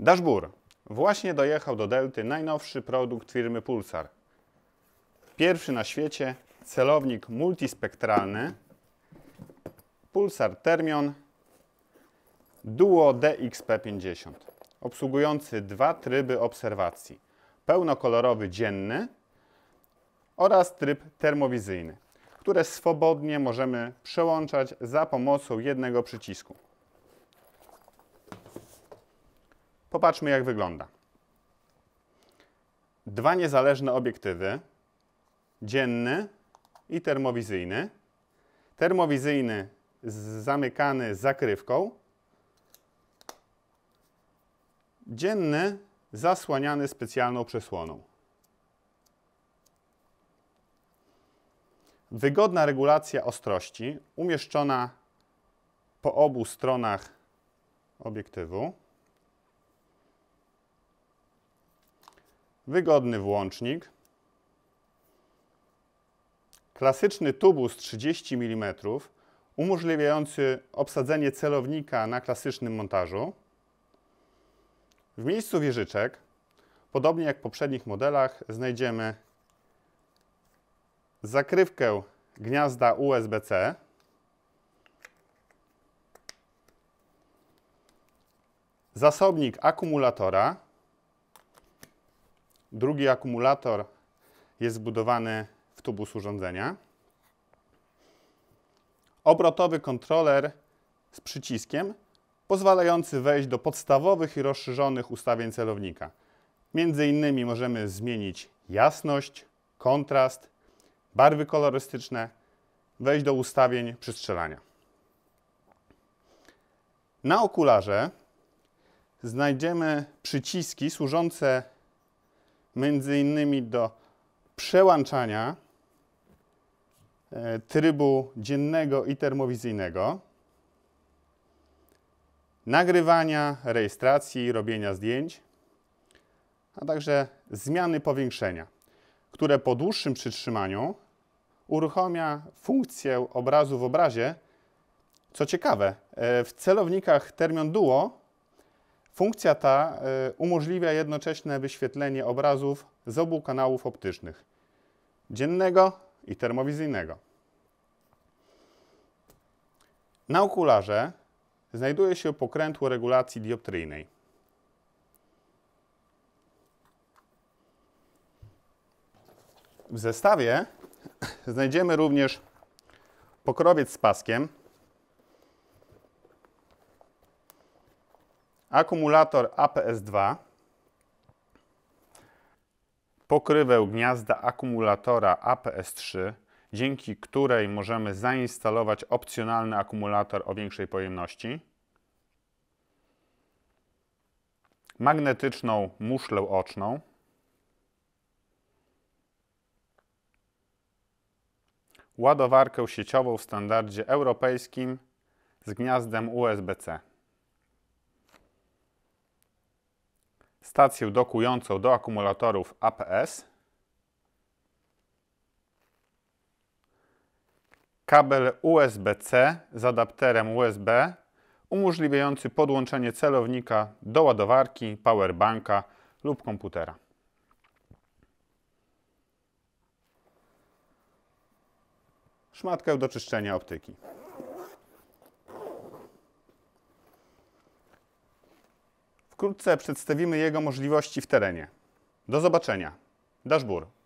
Dashbur. Właśnie dojechał do Delty najnowszy produkt firmy Pulsar. Pierwszy na świecie celownik multispektralny Pulsar Termion Duo DXP50 obsługujący dwa tryby obserwacji. Pełnokolorowy dzienny oraz tryb termowizyjny, które swobodnie możemy przełączać za pomocą jednego przycisku. Popatrzmy, jak wygląda. Dwa niezależne obiektywy, dzienny i termowizyjny. Termowizyjny zamykany zakrywką, dzienny zasłaniany specjalną przesłoną. Wygodna regulacja ostrości umieszczona po obu stronach obiektywu. wygodny włącznik, klasyczny tubus 30 mm umożliwiający obsadzenie celownika na klasycznym montażu. W miejscu wieżyczek, podobnie jak w poprzednich modelach, znajdziemy zakrywkę gniazda USB-C, zasobnik akumulatora, Drugi akumulator jest zbudowany w tubus urządzenia. Obrotowy kontroler z przyciskiem pozwalający wejść do podstawowych i rozszerzonych ustawień celownika. Między innymi możemy zmienić jasność, kontrast, barwy kolorystyczne, wejść do ustawień przystrzelania. Na okularze znajdziemy przyciski służące między innymi do przełączania e, trybu dziennego i termowizyjnego, nagrywania, rejestracji, robienia zdjęć, a także zmiany powiększenia, które po dłuższym przytrzymaniu uruchomia funkcję obrazu w obrazie. Co ciekawe, e, w celownikach Termion Duo Funkcja ta y, umożliwia jednocześnie wyświetlenie obrazów z obu kanałów optycznych dziennego i termowizyjnego. Na okularze znajduje się pokrętło regulacji dioptryjnej. W zestawie znajdziemy również pokrowiec z paskiem, akumulator APS2, pokrywę gniazda akumulatora APS3, dzięki której możemy zainstalować opcjonalny akumulator o większej pojemności, magnetyczną muszlę oczną, ładowarkę sieciową w standardzie europejskim z gniazdem USB-C. stację dokującą do akumulatorów APS, kabel USB-C z adapterem USB umożliwiający podłączenie celownika do ładowarki, powerbanka lub komputera. Szmatkę do czyszczenia optyki. Wkrótce przedstawimy jego możliwości w terenie. Do zobaczenia. Daszbur.